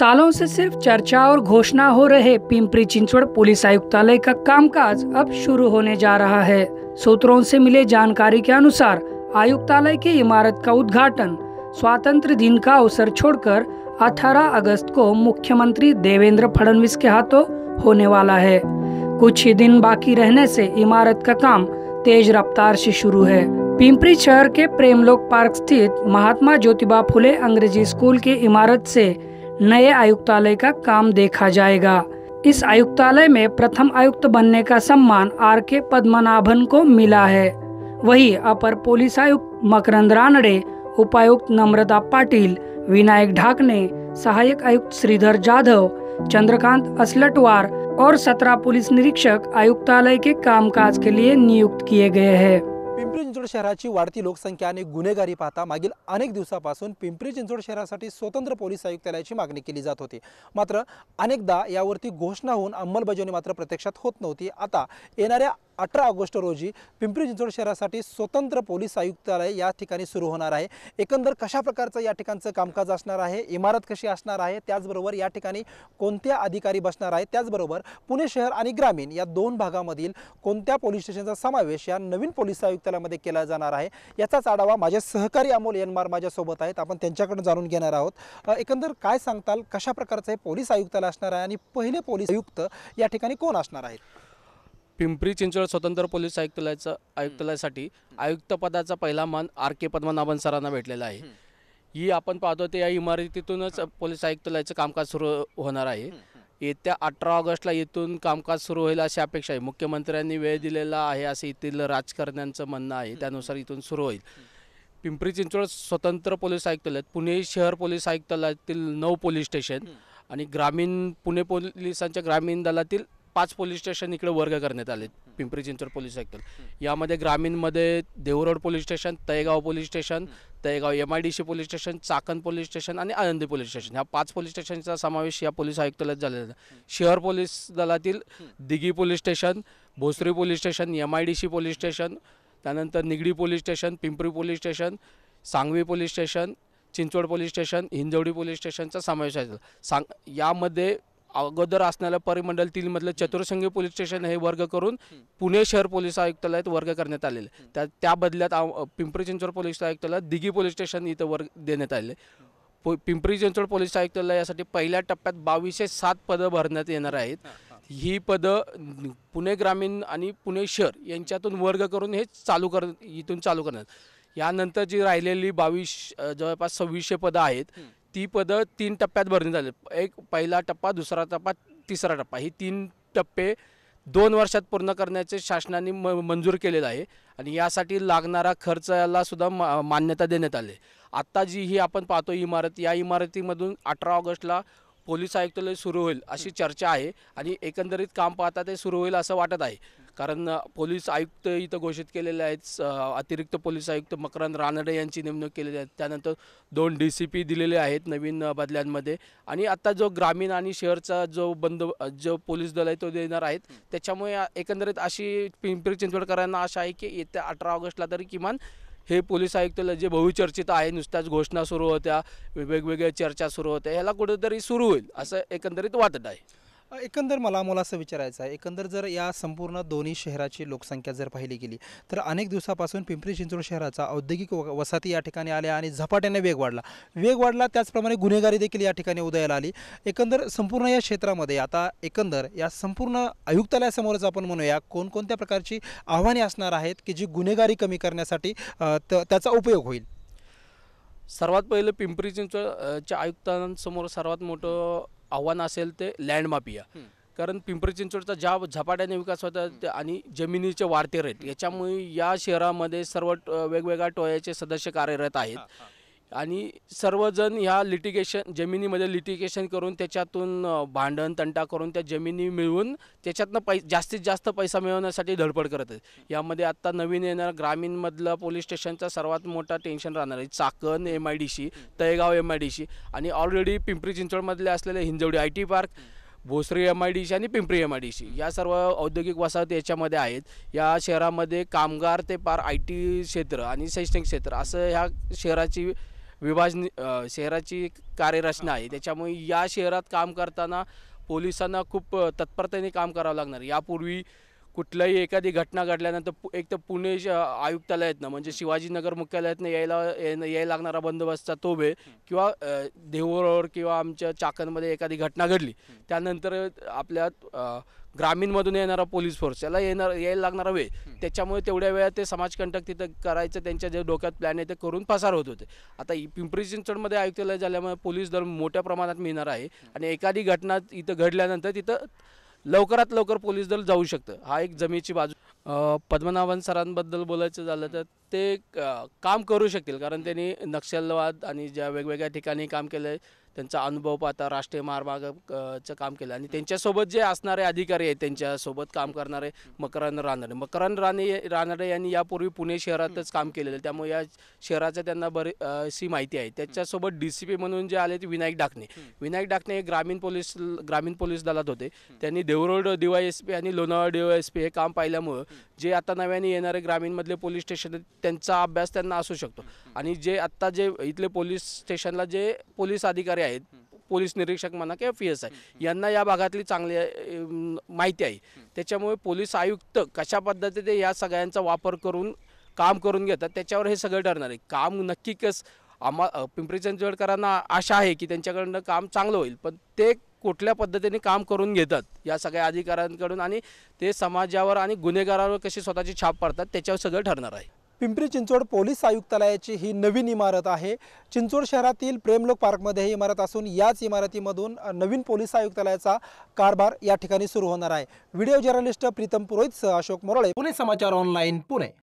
सालों से सिर्फ चर्चा और घोषणा हो रहे पिंपरी चिंचवड़ पुलिस आयुक्तालय का कामकाज अब शुरू होने जा रहा है सूत्रों से मिले जानकारी के अनुसार आयुक्तालय की इमारत का उद्घाटन स्वातंत्र दिन का अवसर छोड़कर 18 अगस्त को मुख्यमंत्री देवेंद्र फडणवीस के हाथों होने वाला है कुछ ही दिन बाकी रहने से इमारत का काम तेज रफ्तार से शुरू है पिंपरी शहर के प्रेमलोक पार्क स्थित महात्मा ज्योतिबा फुले अंग्रेजी स्कूल की इमारत से नए आयुक्तालय का काम देखा जाएगा इस आयुक्तालय में प्रथम आयुक्त बनने का सम्मान आर के पद्मनाभन को मिला है वही अपर पुलिस आयुक्त मकरंद रानडे उपायुक्त नम्रता पाटिल विनायक ढाकने सहायक आयुक्त श्रीधर जाधव चंद्रकांत असलटवार और सत्रह पुलिस निरीक्षक आयुक्तालय के कामकाज के लिए नियुक्त किए गए हैं पिंपरी चिंचवड शहराची वाढती लोकसंख्या आणि गुन्हेगारी पाहता मागील अनेक दिवसापासून पिंपरी चिंचवड शहरासाठी स्वतंत्र पोलीस आयुक्तालयाची मागणी केली जात होती मात्र अनेकदा यावरती घोषणा होऊन अंमलबजावणी मात्र प्रत्यक्षात होत नव्हती आता येणाऱ्या अठरा ऑगस्ट रोजी पिंपरी चिंचवड शहरासाठी स्वतंत्र पोलीस आयुक्तालय या ठिकाणी सुरू होणार आहे एकंदर कशा प्रकारचं या ठिकाणचं कामकाज असणार आहे इमारत कशी असणार आहे त्याचबरोबर या ठिकाणी कोणत्या अधिकारी बसणार आहे त्याचबरोबर पुणे शहर आणि ग्रामीण या दोन भागामधील कोणत्या पोलीस स्टेशनचा समावेश या नवीन पोलीस आयुक्तालयामध्ये केला जाणार आहे याचाच आढावा माझे सहकारी अमोल एनमार माझ्यासोबत आहेत आपण त्यांच्याकडून जाणून घेणार आहोत एकंदर काय सांगताल कशा प्रकारचं हे पोलीस आयुक्तालय असणार आहे आणि पहिले पोलीस आयुक्त या ठिकाणी कोण असणार आहेत पिंपरी चिंचवड स्वतंत्र पोलीस आयुक्तालयाचं आयुक्तालयासाठी आयुक्तपदाचा पहिला मान आर के पद्मनाभन सरांना भेटलेला आहे ही आपण पाहतो ते या इमारतीतूनच पोलीस आयुक्तालयाचं कामकाज सुरू होणार आहे येत्या अठरा ऑगस्टला येथून कामकाज सुरू होईल अशी अपेक्षा आहे मुख्यमंत्र्यांनी वेळ दिलेला आहे असं येथील राजकारण्यांचं म्हणणं आहे त्यानुसार इथून सुरू होईल पिंपरी चिंचवड स्वतंत्र पोलीस आयुक्तालयात पुणे शहर पोलीस आयुक्तालयातील नऊ पोलीस स्टेशन आणि ग्रामीण पुणे पोलिसांच्या ग्रामीण दलातील पाच पोलीस स्टेशन इकडे वर्ग करण्यात आले पिंपरी चिंचवड पोलीस सायकल यामध्ये ग्रामीणमध्ये देवरोड police station Talegaon police station Talegaon M I D C police station Chakan police station आणि आनंदी पोलीस स्टेशन ह्या पाच पोलीस स्टेशनचा समावेश या पोलीस आयुक्तालयात झालेला शहर पोलीस दलातील Dighi police station Bhosari police station M I D C police station त्यानंतर Nigdi police station Pimpri police station Sangvi police station Chinchwad police station Hinjewadi police स्टेशनचा समावेश आहे सांग यामध्ये अगोदर असणाऱ्या परिमंडल मधलं चतुर्संगी पोलीस स्टेशन हे वर्ग करून पुणे शहर पोलीस आयुक्तालयात वर्ग करण्यात आलेले त्या त्या बदल्यात पिंपरी चिंचवड पोलीस आयुक्तालयात दिघी पोलीस स्टेशन इथं वर्ग देण्यात आले पो पिंपरी चिंचवड पोलीस आयुक्तालय यासाठी पहिल्या टप्प्यात बावीसशे सात पदं भरण्यात येणार आहेत ही पदं पुणे ग्रामीण आणि पुणे शहर यांच्यातून वर्ग करून हे चालू कर इथून चालू करणार यानंतर जी राहिलेली बावीस जवळपास सव्वीसशे पदं आहेत ती पदं तीन टप्प्यात भरणी झाली एक पहिला टप्पा दुसरा टप्पा तिसरा टप्पा ही तीन टप्पे दोन वर्षात पूर्ण करण्याचे शासनाने म मंजूर केलेलं आहे आणि यासाठी लागणारा खर्चाला सुद्धा मा मान्यता देण्यात आली आत्ता जी ही आपण पाहतो इमारत या इमारतीमधून अठरा ऑगस्टला पोलीस आयुक्तालय सुरू होईल अशी चर्चा आहे आणि एकंदरीत काम पाहता ते सुरू होईल असं वाटत आहे कारण पोलीस आयुक्त इथं घोषित केलेले आहेत अतिरिक्त पोलीस आयुक्त मकरंद रानडे यांची नेमणूक केलेली आहे त्यानंतर दोन डी सी पी दिलेले आहेत नवीन बदल्यांमध्ये आणि आत्ता जो ग्रामीण आणि शहरचा जो बंद जो पोलीस दल आहे तो देणार आहेत त्याच्यामुळे एकंदरीत अशी पिंपरी चिंचवडकरांना आशा आहे की येत्या अठरा ऑगस्टला तरी किमान हे पोलीस आयुक्ताला जे बहुचर्चित आहे नुसत्याच घोषणा सुरू होत्या वेगवेगळ्या चर्चा सुरू होत्या ह्याला कुठेतरी सुरू होईल असं एकंदरीत वाटत आहे एकंदर मला मला असं विचारायचं आहे एकंदर जर या संपूर्ण दोन्ही शहराची लोकसंख्या जर पाहिली गेली तर अनेक दिवसापासून पिंपरी चिंचवड शहराचा औद्योगिक वसाहती या ठिकाणी आल्या आणि झपाट्याने वेग वाढला वेग वाढला त्याचप्रमाणे गुन्हेगारी देखील या ठिकाणी उदयाला आली एकंदर संपूर्ण या क्षेत्रामध्ये आता एकंदर या संपूर्ण आयुक्तालयासमोरच आपण म्हणूया कोणकोणत्या प्रकारची आव्हाने असणार आहेत की जी गुन्हेगारी कमी करण्यासाठी त्याचा उपयोग होईल सर्वात पहिलं पिंपरी चिंचवडच्या आयुक्तांसमोर सर्वात मोठं आव्हान असेल ते लँड कारण पिंपरी चिंचवडचा ज्या झपाट्याने विकास होता आणि जमिनीचे वाढते रेट याच्यामुळे या शहरामध्ये सर्व वेगवेगळ्या टोळ्याचे सदस्य कार्यरत आहेत आणि सर्वजण ह्या लिटिगेशन जमिनीमध्ये लिटिगेशन करून त्याच्यातून भांडण तंटा करून त्या जमिनी मिळवून त्याच्यातनं पै जास्तीत जास्त पैसा मिळवण्यासाठी धडपड करत आहेत यामध्ये आत्ता नवीन येणार ग्रामीणमधलं पोलीस स्टेशनचा सर्वात मोठा टेन्शन राहणार आहे Chakan M I D C Talegaon M I D C आणि ऑलरेडी पिंपरी चिंचवडमधले असलेले Hinjewadi I T park Bhosari M I D C आणि Pimpri M I D C या सर्व औद्योगिक वसाहती याच्यामध्ये आहेत या शहरामध्ये कामगार ते पार आय टी क्षेत्र आणि शैक्षणिक क्षेत्र असं ह्या शहराची विभाजनी शहराची कार्यरचना आहे त्याच्यामुळे या शहरात काम करताना पोलिसांना खूप तत्परतेने काम करावं लागणार यापूर्वी कुठलंही एखादी घटना घडल्यानंतर एक तर पुणे आयुक्तालयातनं म्हणजे शिवाजीनगर मुख्यालयातनं यायला याय लागणारा बंदोबस्तचा तोबे किंवा देऊळवर किंवा आमच्या चाकणमध्ये एखादी घटना घडली त्यानंतर आपल्या ग्रामीणमधून येणारा पोलीस फोर्स याला येणार यायला लागणारा वेळ त्याच्यामुळे तेवढ्या वेळा ते समाजकंटक तिथं करायचं त्यांच्या जे डोक्यात प्लॅन आहे ते करून पसार होत होते आता पिंपरी चिंचवडमध्ये आयुक्तालय झाल्यामुळे पोलीस दल मोठ्या प्रमाणात मिळणार आहे आणि एखादी घटना इथं घडल्यानंतर तिथं लवकरात लवकर पोलीस दल जाऊ शकतं हा एक जमेची बाजू पद्मनाभन सरांबद्दल बोलायचं झालं तर ते काम करू शकतील कारण त्यांनी नक्षलवाद आणि ज्या वेगवेगळ्या ठिकाणी काम केलं त्यांचा अनुभव पाहता राष्ट्रीय महामार्गाचं काम केलं आणि त्यांच्यासोबत जे असणारे अधिकारी आहेत त्यांच्यासोबत काम करणारे मकरंद रानडे मकरंद राणे रानडे यांनी यापूर्वी पुणे शहरातच काम केलेलं आहे त्यामुळे या शहराचं त्यांना अशी माहिती आहे त्याच्यासोबत डी सी पी म्हणून जे आले ते विनायक डाकणे विनायक डाकणे हे ग्रामीण पोलीस ग्रामीण पोलीस दलात होते त्यांनी देवरोड डी एस पी आणि लोणावळा डी एस पी हे काम पाहिल्यामुळं जे आता नव्याने येणारे ग्रामीणमधले पोलीस स्टेशन त्यांचा अभ्यास त्यांना असू शकतो आणि जे आत्ता जे इथले पोलीस स्टेशनला जे पोलीस अधिकारी अधिकारी आहेत पोलीस निरीक्षक म्हणा किंवा पी एस आय यांना या भागातली चांगली माहिती आहे त्याच्यामुळे पोलीस आयुक्त कशा पद्धतीने या सगळ्यांचा वापर करून काम करून घेतात त्याच्यावर हे सगळं ठरणार आहे काम नक्की कस आम्हा पिंपरी चिंचवडकरांना आशा आहे की त्यांच्याकडनं काम चांगलं होईल पण ते कुठल्या पद्धतीने काम करून घेतात या सगळ्या अधिकाऱ्यांकडून आणि ते समाजावर आणि गुन्हेगारावर कशी स्वतःची छाप पाडतात त्याच्यावर सगळं ठरणार आहे पिंपरी चिंचवड पोलीस आयुक्तालयाची ही नवीन इमारत आहे चिंचवड शहरातील प्रेमलोक पार्कमध्ये ही इमारत असून याच इमारतीमधून नवीन पोलीस आयुक्तालयाचा कारभार या ठिकाणी सुरू होणार आहे video journalist Pritam Purohit Ashok Morale Pune Samachar online Pune